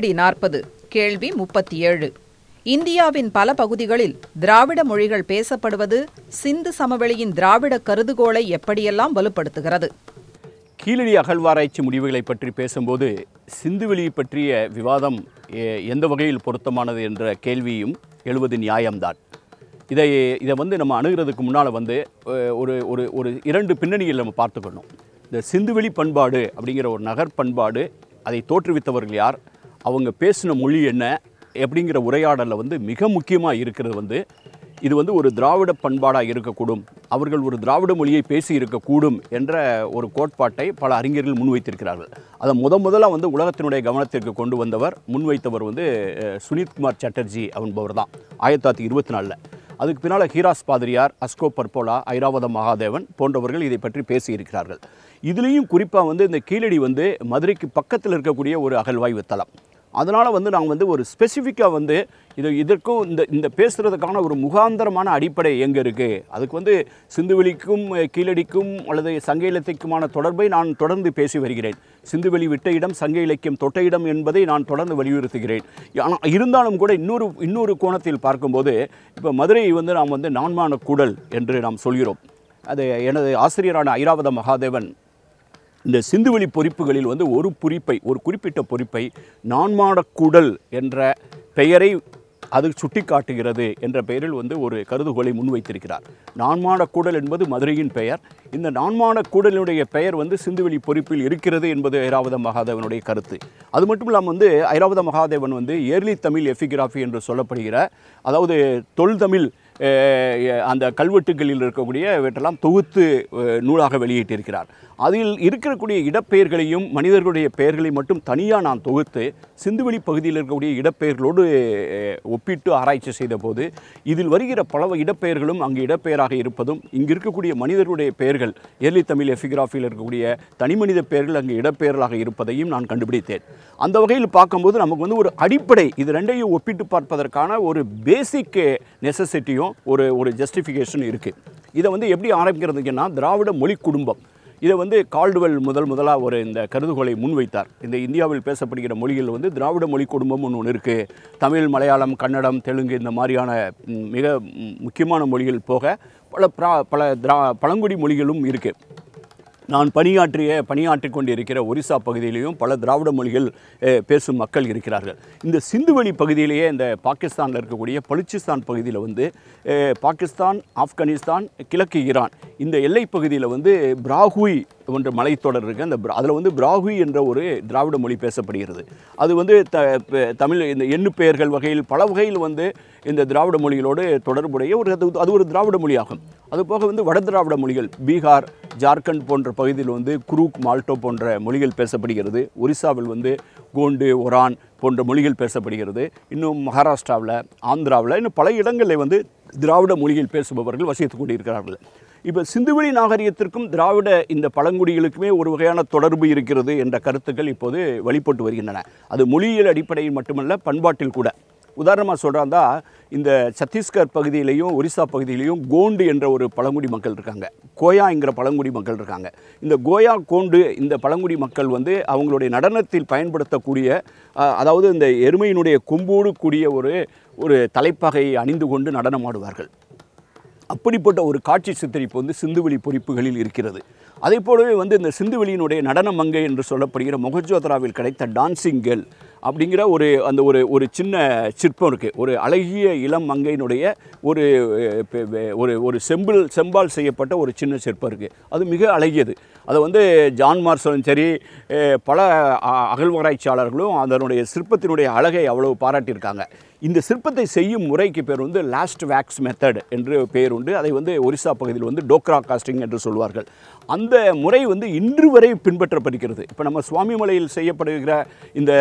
நேரடி நாற்பது கேள்வி முப்பத்தி ஏழு இந்தியாவின் பல பகுதிகளில் திராவிட மொழிகள் பேசப்படுவது சிந்து சமவெளியின் திராவிட கருதுகோளை எப்படியெல்லாம் வலுப்படுத்துகிறது கீழடி அகழ்வாராய்ச்சி முடிவுகளை பற்றி பேசும்போது சிந்துவெளி பற்றிய விவாதம் எந்த வகையில் பொருத்தமானது என்ற கேள்வியும் எழுவது நியாயம்தான் இதை இதை வந்து நம்ம அணுகிறதுக்கு முன்னால் வந்து ஒரு ஒரு ஒரு இரண்டு பின்னணியில் நம்ம பார்த்துக்கணும் இந்த சிந்துவெளி பண்பாடு அப்படிங்கிற ஒரு நகர் பண்பாடு அதை தோற்றுவித்தவர்கள் யார் அவங்க பேசின மொழி என்ன எப்படிங்கிற உரையாடலில் வந்து மிக முக்கியமாக இருக்கிறது வந்து இது வந்து ஒரு திராவிட பண்பாடாக இருக்கக்கூடும் அவர்கள் ஒரு திராவிட மொழியை பேசி இருக்கக்கூடும் என்ற ஒரு கோட்பாட்டை பல அறிஞர்கள் முன்வைத்திருக்கிறார்கள் அதை முத முதலாக வந்து உலகத்தினுடைய கவனத்திற்கு கொண்டு வந்தவர் முன்வைத்தவர் வந்து சுனித்குமார் சட்டர்ஜி என்பவர் தான் ஆயிரத்தி தொள்ளாயிரத்தி இருபத்தி நாலில் அதுக்கு பின்னால் ஹீராஸ் பாதிரியார் அஸ்கோ பர்போலா ஐராவத மகாதேவன் போன்றவர்கள் இதை பற்றி பேசியிருக்கிறார்கள் இதுலேயும் குறிப்பாக வந்து இந்த கீழடி வந்து மதுரைக்கு பக்கத்தில் இருக்கக்கூடிய ஒரு அகழ்வாய்வு தளம் அதனால் வந்து நாங்கள் வந்து ஒரு ஸ்பெசிஃபிக்காக வந்து இது இதற்கும் இந்த இந்த பேசுகிறதுக்கான ஒரு முகாந்தரமான அடிப்படை எங்கே இருக்குது அதுக்கு வந்து சிந்துவெளிக்கும் கீழடிக்கும் அல்லது சங்க இலக்கியமான தொடர்பை நான் தொடர்ந்து பேசி வருகிறேன் சிந்துவெளி விட்ட இடம் சங்க இலக்கியம் தொட்ட இடம் என்பதை நான் தொடர்ந்து வலியுறுத்துகிறேன் ஆனால் இருந்தாலும் கூட இன்னொரு இன்னொரு கோணத்தில் பார்க்கும்போது இப்போ மதுரையை வந்து நாம் வந்து நான்மான கூடல் என்று நாம் சொல்கிறோம் அது எனது ஆசிரியரான ஐராவத மகாதேவன் இந்த சிந்துவெளி பொறிப்புகளில் வந்து ஒரு பொறிப்பை ஒரு குறிப்பிட்ட பொறிப்பை நான்மாடக்கூடல் என்ற பெயரை அது சுட்டி காட்டுகிறது என்ற பெயரில் வந்து ஒரு கருதுகோளை முன்வைத்திருக்கிறார் நான்மாடக்கூடல் என்பது மதுரையின் பெயர் இந்த நான்மாடக்கூடலினுடைய பெயர் வந்து சிந்துவெளி பொறிப்பில் இருக்கிறது என்பது ஐராவத மகாதேவனுடைய கருத்து அது மட்டும் இல்லாமல் வந்து ஐராவத மகாதேவன் வந்து ஏர்லி தமிழ் எஃபிகிராஃபி என்று சொல்லப்படுகிற அதாவது தொல்தமிழ் அந்த கல்வெட்டுகளில் இருக்கக்கூடிய இவற்றெல்லாம் தொகுத்து நூலாக வெளியிட்டிருக்கிறார் அதில் இருக்கக்கூடிய இடப்பெயர்களையும் மனிதர்களுடைய பெயர்களை மட்டும் தனியாக நான் தொகுத்து சிந்துவெளி பகுதியில் இருக்கக்கூடிய இடப்பெயர்களோடு ஒப்பிட்டு ஆராய்ச்சி செய்தபோது இதில் வருகிற பல இடப்பெயர்களும் அங்கு இடப்பெயராக இருப்பதும் இங்கு இருக்கக்கூடிய மனிதர்களுடைய பெயர்கள் ஏர்லி தமிழ் எஃபிகிராஃபியில் இருக்கக்கூடிய தனிமனித பெயர்கள் அங்கு இடப்பெயர்களாக இருப்பதையும் நான் கண்டுபிடித்தேன் அந்த வகையில் பார்க்கும்போது நமக்கு வந்து ஒரு அடிப்படை இது ரெண்டையும் ஒப்பிட்டு பார்ப்பதற்கான ஒரு பேசிக் நெசசிட்டியும் ஒரு ஒரு ஜஸ்டிஃபிகேஷன் இருக்குது இதை வந்து எப்படி ஆரம்பிக்கிறதுக்குன்னா திராவிட மொழி குடும்பம் இதை வந்து கால்டுவெல் முதல் முதலாக ஒரு இந்த கருதுகோளை முன்வைத்தார் இந்த இந்தியாவில் பேசப்படுகிற மொழிகள் வந்து திராவிட மொழி குடும்பம் ஒன்று ஒன்று இருக்குது தமிழ் மலையாளம் கன்னடம் தெலுங்கு இந்த மாதிரியான மிக முக்கியமான மொழிகள் போக பல பிரா பல திரா பழங்குடி மொழிகளும் இருக்குது நான் பணியாற்றிய பணியாற்றி கொண்டிருக்கிற ஒரிசா பகுதியிலேயும் பல திராவிட மொழிகள் பேசும் மக்கள் இருக்கிறார்கள் இந்த சிந்துவெளி பகுதியிலேயே இந்த பாகிஸ்தானில் இருக்கக்கூடிய பலுச்சிஸ்தான் பகுதியில் வந்து பாகிஸ்தான் ஆப்கானிஸ்தான் கிழக்கு ஈரான் இந்த எல்லை பகுதியில் வந்து பிராகுய் ஒன்று மலைத்தொடர் இருக்குது அந்த அதில் வந்து பிராகு என்ற ஒரு திராவிட மொழி பேசப்படுகிறது அது வந்து த தமிழ் இந்த எண்ணு பெயர்கள் வகையில் பல வகையில் வந்து இந்த திராவிட மொழிகளோடு தொடர்புடைய ஒரு அது அது ஒரு திராவிட மொழியாகும் அது போக வந்து வட திராவிட மொழிகள் பீகார் ஜார்க்கண்ட் போன்ற பகுதியில் வந்து குரூக் மால்டோ போன்ற மொழிகள் பேசப்படுகிறது ஒரிசாவில் வந்து கோண்டு ஒரான் போன்ற மொழிகள் பேசப்படுகிறது இன்னும் மகாராஷ்டிராவில் ஆந்திராவில் இன்னும் பல இடங்களில் வந்து திராவிட மொழியில் பேசுபவர்கள் வசித்து கொண்டிருக்கிறார்கள் இப்போ சிந்துவெளி நாகரிகத்திற்கும் திராவிட இந்த பழங்குடிகளுக்குமே ஒரு வகையான தொடர்பு இருக்கிறது என்ற கருத்துக்கள் இப்போது வெளிப்பட்டு வருகின்றன அது மொழியியல் அடிப்படையில் மட்டுமல்ல பண்பாட்டில் கூட உதாரணமாக சொல்கிறாந்தா இந்த சத்தீஸ்கர் பகுதியிலையும் ஒரிசா பகுதியிலையும் கோண்டு என்ற ஒரு பழங்குடி மக்கள் இருக்காங்க கோயாங்கிற பழங்குடி மக்கள் இருக்காங்க இந்த கோயா கோண்டு இந்த பழங்குடி மக்கள் வந்து அவங்களுடைய நடனத்தில் பயன்படுத்தக்கூடிய அதாவது இந்த எருமையினுடைய கொம்போடு கூடிய ஒரு ஒரு தலைப்பகையை அணிந்து கொண்டு நடனமாடுவார்கள் அப்படிப்பட்ட ஒரு காட்சி சித்தரிப்பு வந்து சிந்துவெளி பொறிப்புகளில் இருக்கிறது அதே போலவே வந்து இந்த சிந்துவெளியினுடைய நடன மங்கை என்று சொல்லப்படுகிற முகஜோத்ராவில் கிடைத்த டான்சிங் கேர்ள் அப்படிங்கிற ஒரு அந்த ஒரு ஒரு சின்ன சிற்பம் இருக்குது ஒரு அழகிய இளம் மங்கையினுடைய ஒரு ஒரு ஒரு செம்பிள் செம்பால் செய்யப்பட்ட ஒரு சின்ன சிற்பம் இருக்குது அது மிக அழகியது அதை வந்து ஜான் மார்சலும் சரி பல அகழ்வாராய்ச்சியாளர்களும் அதனுடைய சிற்பத்தினுடைய அழகை அவ்வளவு பாராட்டியிருக்காங்க இந்த சிற்பத்தை செய்யும் முறைக்கு பேர் வந்து லாஸ்ட் வேக்ஸ் மெத்தட் என்று பேர் உண்டு அதை வந்து ஒரிசா பகுதியில் வந்து டோக்ரா காஸ்டிங் என்று சொல்வார்கள் அந்த முறை வந்து இன்று வரை பின்பற்றப்படுகிறது இப்போ நம்ம சுவாமிமலையில் செய்யப்படுகிற இந்த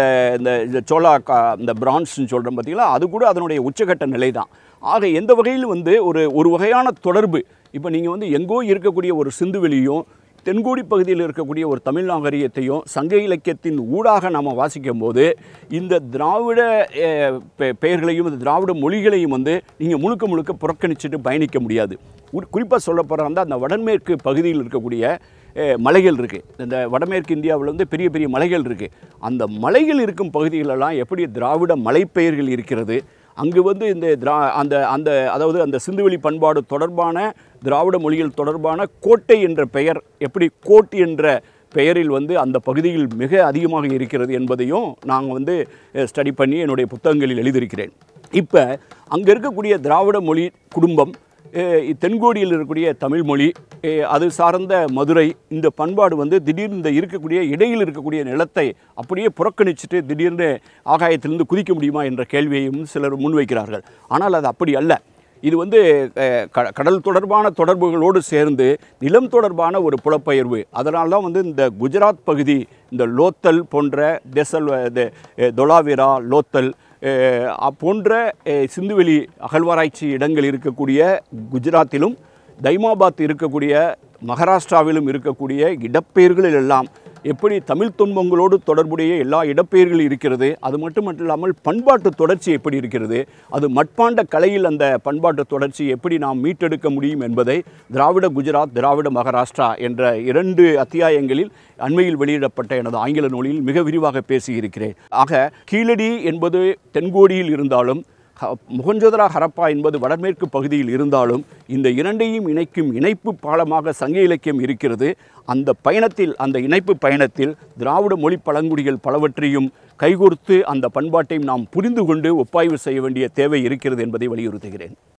இந்த சோலா கா இந்த பிரான்ஸ்னு சொல்கிறோம் பார்த்திங்களா அது கூட அதனுடைய உச்சகட்ட நிலை தான் ஆக எந்த வகையில் வந்து ஒரு ஒரு வகையான தொடர்பு இப்போ நீங்கள் வந்து எங்கோ இருக்கக்கூடிய ஒரு சிந்துவெளியும் தென்கோடி பகுதியில் இருக்கக்கூடிய ஒரு தமிழ் நாகரிகத்தையும் சங்க இலக்கியத்தின் ஊடாக நாம் வாசிக்கும் போது இந்த திராவிட பெயர்களையும் இந்த திராவிட மொழிகளையும் வந்து நீங்கள் முழுக்க முழுக்க புறக்கணிச்சுட்டு பயணிக்க முடியாது குறிப்பாக சொல்ல போகிறாங்க அந்த வடமேற்கு பகுதியில் இருக்கக்கூடிய மலைகள் இருக்குது இந்த வடமேற்கு இந்தியாவில் வந்து பெரிய பெரிய மலைகள் இருக்குது அந்த மலைகள் இருக்கும் பகுதிகளெல்லாம் எப்படி திராவிட மலைப்பெயர்கள் இருக்கிறது அங்கு வந்து இந்த திரா அந்த அந்த அதாவது அந்த சிந்துவெளி பண்பாடு தொடர்பான திராவிட மொழிகள் தொடர்பான கோட்டை என்ற பெயர் எப்படி கோட் என்ற பெயரில் வந்து அந்த பகுதியில் மிக அதிகமாக இருக்கிறது என்பதையும் நாங்கள் வந்து ஸ்டடி பண்ணி என்னுடைய புத்தகங்களில் எழுதியிருக்கிறேன் இப்போ அங்கே இருக்கக்கூடிய திராவிட மொழி குடும்பம் தென்கோடியில் இருக்கக்கூடிய தமிழ் மொழி அது சார்ந்த மதுரை இந்த பண்பாடு வந்து திடீர்னு இந்த இருக்கக்கூடிய இடையில் இருக்கக்கூடிய நிலத்தை அப்படியே புறக்கணிச்சுட்டு திடீர்னு ஆகாயத்திலிருந்து குதிக்க முடியுமா என்ற கேள்வியையும் சிலர் முன்வைக்கிறார்கள் ஆனால் அது அப்படி அல்ல இது வந்து கடல் தொடர்பான தொடர்புகளோடு சேர்ந்து நிலம் தொடர்பான ஒரு புலப்பெயர்வு அதனால தான் வந்து இந்த குஜராத் பகுதி இந்த லோத்தல் போன்ற தெசல் தொலாவிரா லோத்தல் போன்ற சிந்துவெளி அகழ்வாராய்ச்சி இடங்கள் இருக்கக்கூடிய குஜராத்திலும் தைமாபாத் இருக்கக்கூடிய மகாராஷ்டிராவிலும் இருக்கக்கூடிய இடப்பெயர்களில் எல்லாம் எப்படி தமிழ் துன்பங்களோடு தொடர்புடைய எல்லா இடப்பெயர்களும் இருக்கிறது அது மட்டும் இல்லாமல் பண்பாட்டு தொடர்ச்சி எப்படி இருக்கிறது அது மட்பாண்ட கலையில் அந்த பண்பாட்டு தொடர்ச்சி எப்படி நாம் மீட்டெடுக்க முடியும் என்பதை திராவிட குஜராத் திராவிட மகாராஷ்டிரா என்ற இரண்டு அத்தியாயங்களில் அண்மையில் வெளியிடப்பட்ட எனது ஆங்கில நூலில் மிக விரிவாக பேசியிருக்கிறேன் ஆக கீழடி என்பது தென்கோடியில் இருந்தாலும் முகஞ்சோதரா ஹரப்பா என்பது வடமேற்கு பகுதியில் இருந்தாலும் இந்த இரண்டையும் இணைக்கும் இணைப்பு பாலமாக சங்க இலக்கியம் இருக்கிறது அந்த பயணத்தில் அந்த இணைப்பு பயணத்தில் திராவிட மொழி பழங்குடிகள் பலவற்றையும் கைகோர்த்து அந்த பண்பாட்டையும் நாம் புரிந்து கொண்டு ஒப்பாய்வு செய்ய வேண்டிய தேவை இருக்கிறது என்பதை வலியுறுத்துகிறேன்